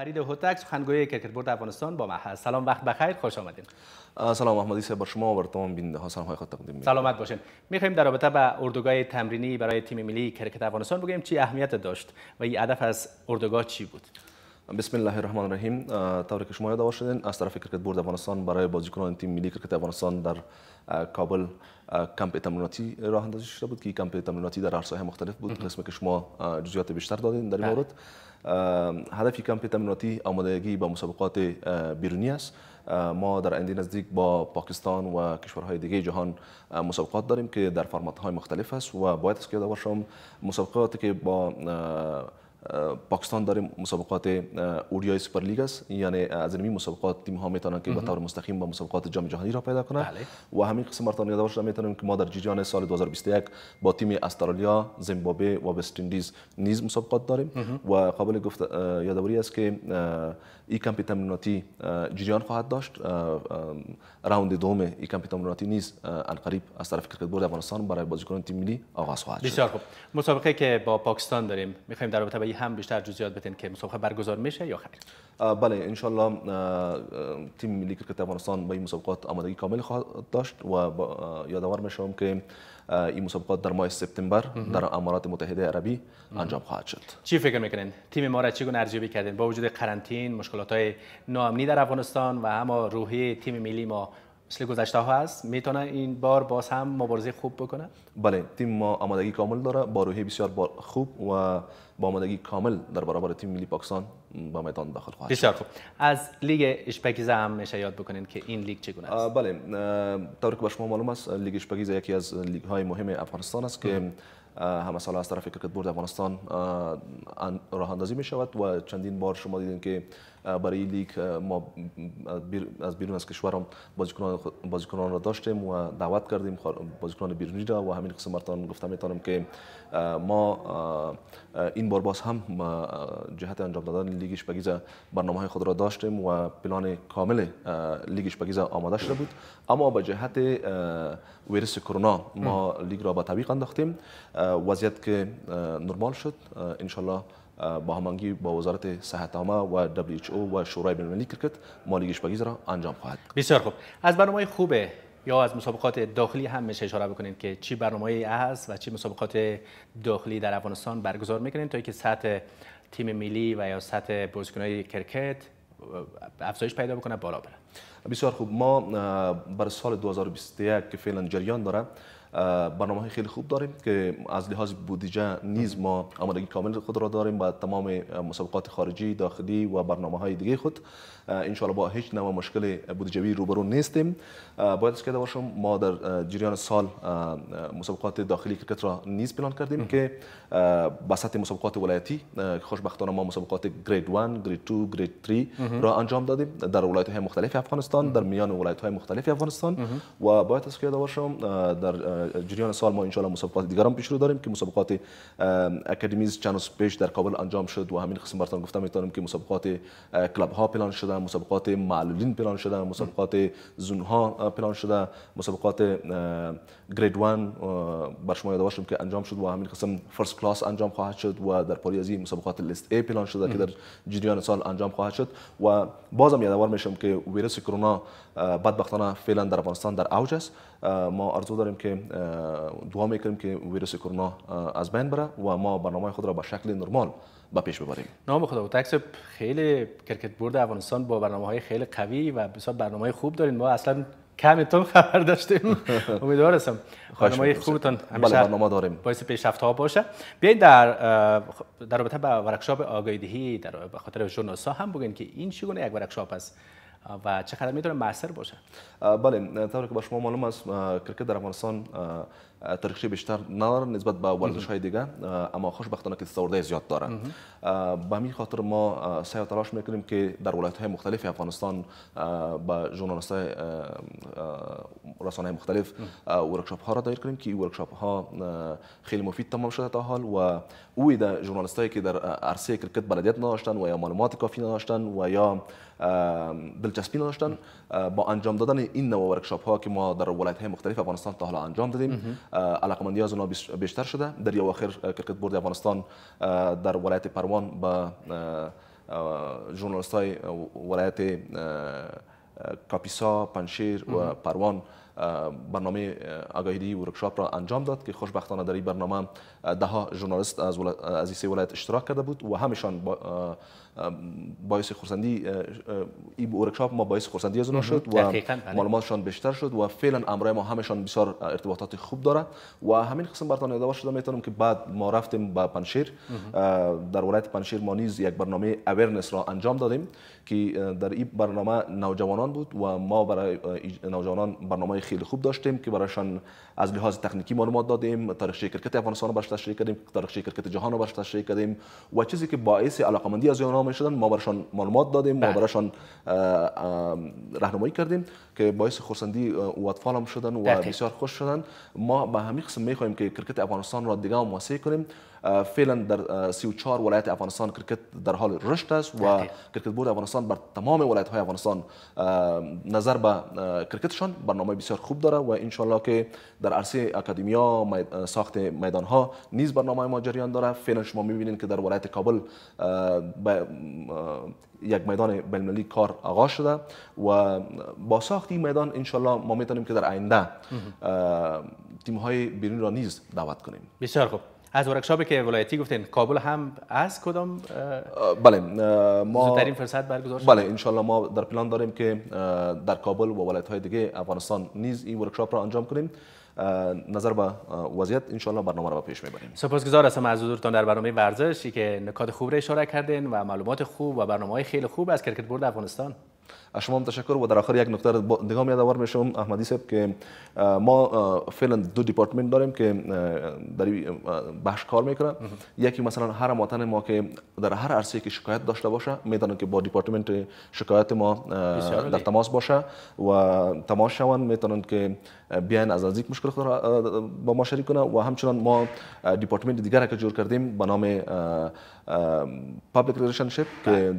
فرید هوتک سخنگوی بورد افغانستان با ما سلام وقت بخیر خوش آمدین سلام احمدی صاحب بر شما و بر تمام ها های خود تقدیم می سلامت باشین میخوایم در رابطه به اردوگاه تمرینی برای تیم ملی کرکت افغانستان بگیم چی اهمیت داشت و این هدف از اردوگاه چی بود بسم الله الرحمن الرحیم طوری که شما یاد شدین از طرف کرکت بورد افغانستان برای بازیکنان تیم ملی کرکت افغانستان در کابل کمپ تمریناتی راه اندازی شده بود که کمپ تمریناتی در عرصه‌های مختلف بود قسمی که شما جزئیات بیشتر دادین در این بله. مورد هدف کمپ تمریناتی آمادگی با مسابقات بیرونی است ما در اندی نزدیک با پاکستان و کشورهای دیگه جهان مسابقات داریم که در فرمات های مختلف است و باید است که مسابقاتی که با پاکستان داره مسابقات اوریای سوپر لیگ است یعنی از این مسابقات تیم ها میتونن که به طور مستقیم با مسابقات جام جهانی را پیدا کنند بله. و همین قسم مرتان یادآور شده میتونیم که ما در جیجان سال 2021 با تیم استرالیا زیمبابوه و وست اندیز نیز مسابقات داریم و قابل گفت یادآوری است که این کمپ تمریناتی خواهد داشت راوند دوم این کمپ تمریناتی نیز انقریب از طرف کرکت بورد افغانستان برای بازیکنان تیم ملی آغاز خواهد شد بسیار خوب مسابقه که با پاکستان داریم میخوایم در رابطه هم بیشتر جزئیات بتین که مسابقه برگزار میشه یا خیر بله ان شاء الله تیم ملی کرکت افغانستان به این مسابقات آمادگی کامل خواهد داشت و یادآور میشم که این مسابقات در ماه سپتامبر در امارات متحده عربی انجام خواهد شد چی فکر میکنین تیم ما را چگونه ارزیابی کردین با وجود قرنطین مشکلات های ناامنی در افغانستان و اما روحی تیم ملی ما مثل گذشته ها هست میتونه این بار باز هم مبارزه خوب بکنه بله تیم ما آمادگی کامل داره با روحی بسیار خوب و با آمادگی کامل در برابر تیم ملی پاکستان با میدان داخل خواهد بسیار خوب از لیگ اشپاگیزه هم میشه یاد بکنین که این لیگ چگونه است بله طور که شما معلوم است لیگ اشپاگیزه یکی از لیگ های مهم افغانستان است که همه سال از طرف کرکت بورد افغانستان راه اندازی می شود و چندین بار شما دیدین که برای لیگ ما از بیرون از کشور بازیکنان بازیکنان را داشتیم و دعوت کردیم بازیکنان بیرونی را و همین قسم برتان گفتم میتونم که ما این بار باز هم جهت انجام دادن لیگ اشپگیزا برنامه های خود را داشتیم و پلان کامل لیگ اشپگیزا آماده شده بود اما به جهت ویروس کرونا ما لیگ را به تعویق انداختیم وضعیت که نرمال شد انشالله با همانگی با وزارت صحت عامه و WHO و شورای المللی کرکت مالی گشپگیز را انجام خواهد بسیار خوب از برنامه خوبه یا از مسابقات داخلی هم میشه اشاره بکنید که چی برنامه هست و چی مسابقات داخلی در افغانستان برگزار میکنید تا اینکه سطح تیم ملی و یا سطح بازیکن‌های کرکت افزایش پیدا بکنه بالا بسیار خوب ما بر سال 2021 که فعلا جریان داره برنامه خیلی خوب داریم که از لحاظ بودجه نیز ما آمادگی کامل خود را داریم با تمام مسابقات خارجی داخلی و برنامه های دیگه خود ان با هیچ نوع مشکل بودجوی روبرو نیستیم باید از باشم ما در جریان سال مسابقات داخلی کرکت را نیز پلان کردیم که با سطح مسابقات ولایتی خوشبختانه ما مسابقات گرید 1 گرید 2 گرید 3 را انجام دادیم در ولایت های مختلف افغانستان در میان ولایت های مختلف افغانستان و باید تذکر داشته باشم در جریان سال ما ان مسابقات دیگر هم پیش رو داریم که مسابقات اکادمیز چند روز پیش در کابل انجام شد و همین قسم براتون گفتم میتونم که مسابقات کلاب ها پلان شده مسابقات معلولین پلان شده مسابقات زون ها پلان شده مسابقات گرید 1 بر شما یاد که انجام شد و همین قسم فرست کلاس انجام خواهد شد و در پاری مسابقات لیست A پلان شده که در جریان سال انجام خواهد شد و بازم یادآور میشم که ویروس ویروس کرونا بدبختانه فعلا در افغانستان در اوج است ما ارزو داریم که دعا میکنیم که ویروس کرونا از بین بره و ما برنامه خود را به شکل نرمال به پیش ببریم نام خدا تکسب خیلی کرکت برد افغانستان با برنامه های خیلی قوی و بسیار برنامه های خوب دارین ما اصلا کمتون خبر داشتیم امیدوار هستم برنامه خوبتون بله، همیشه بله برنامه داریم باعث پیشرفت ها باشه بیاین در در رابطه با ورکشاپ آگاهی دهی در خاطر ژورنالیست هم بگین که این چگونه یک ورکشاپ است و چقدر میتونه مؤثر باشه بله تا که با شما معلوم است کرکت در افغانستان ترکیه بیشتر ندارن نسبت به ورزش های دیگه اما خوشبختانه که سورده زیاد داره به همین خاطر ما سعی و تلاش میکنیم که در ولایت های مختلف افغانستان با ژورنالیست های رسانه مختلف ورکشاپ ها را دایر کنیم که این ورکشاپ ها خیلی مفید تمام شده تا حال و اوی در ژورنالیستایی که در عرصه کرکت بلدیت نداشتن و یا معلومات کافی نداشتن و یا دلچسپی نداشتن با انجام دادن این نوع ورکشاپ ها که ما در ولایت های مختلف افغانستان تا حالا انجام دادیم علاقه مندی از اونا بیشتر شده در یه آخر کرکت بورد افغانستان در ولایت پروان به ژورنالیست های ولایت کاپیسا، پنشیر و پروان برنامه آگاهی ورکشاپ را انجام داد که خوشبختانه در این برنامه ده ژورنالیست از, از سه ولایت اشتراک کرده بود و همشان با باعث خرسندی این ورکشاپ ما باعث خرسندی از شد و بله. معلوماتشان بیشتر شد و فعلا امرای ما همشان بسیار ارتباطات خوب داره و همین قسم برتون یادآور شده میتونم که بعد ما رفتیم به پنشیر در ولایت پنشیر ما نیز یک برنامه اورنس را انجام دادیم که در این برنامه نوجوانان بود و ما برای نوجوانان برنامه خیلی خوب داشتیم که برایشان از لحاظ تکنیکی معلومات دادیم تاریخچه کرکت افغانستان رو برش تشریح کردیم تاریخچه کرکت جهان رو برش تشریح کردیم و چیزی که باعث علاقمندی از می میشدن ما برایشان معلومات دادیم ما بله. برایشان راهنمایی کردیم که باعث خرسندی و اطفال هم شدن و بسیار خوش شدن ما به همین قسم میخوایم که کرکت افغانستان را دیگه هم کنیم فعلا در 34 ولایت افغانستان کرکت در حال رشد است و کرکت بورد افغانستان بر تمام ولایت های افغانستان نظر به کرکتشان برنامه بسیار خوب داره و ان که در عرصه اکادمیا ساخت میدان ها نیز برنامه ما جریان داره فعلا شما میبینید که در ولایت کابل یک میدان بین‌المللی کار آغاز شده و با ساخت این میدان انشالله ما میتونیم که در آینده تیم های بیرون را نیز دعوت کنیم بسیار خوب از ورکشاپی که ولایتی گفتین کابل هم از کدام بله ما زودترین فرصت برگزار بله انشالله ما در پلان داریم که در کابل و ولایت های دیگه افغانستان نیز این ورکشاپ را انجام کنیم نظر به وضعیت انشالله برنامه را به پیش میبریم سپاسگزار هستم از حضورتان در برنامه ورزشی که نکات خوب را اشاره کردین و معلومات خوب و برنامه های خیلی خوب از کرکت افغانستان از شما هم تشکر و در آخر یک نکته دیگه یادآور میشم احمدی صاحب که ما فعلا دو دیپارتمنت داریم که در بحث کار میکنن یکی مثلا هر ماتن ما که در هر عرصه که شکایت داشته باشه میدانن که با دیپارتمنت شکایت ما در تماس باشه و تماس شوند میتونن که بیان از نزدیک مشکل خود را با ما شریک کنه و همچنان ما دیپارتمنت دیگر که جور کردیم به نام پابلیک ریلیشنشپ که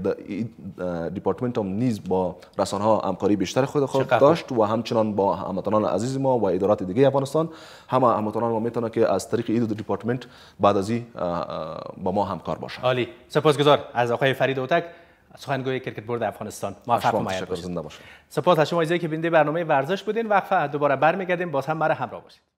دیپارتمنت هم نیز با رسانه ها همکاری بیشتر خود خود داشت و همچنان با هموطنان عزیز ما و ادارات دیگه افغانستان همه هموطنان ما میتونه که از طریق این دیپارتمنت بعد ازی با ما همکار باشه. عالی سپاسگزار از آقای فرید اوتک سخنگوی کرکت برد افغانستان موفق نمایید باشید سپاس از شما که بیننده برنامه ورزش بودین وقفه دوباره برمیگردیم باز هم مرا همراه باشید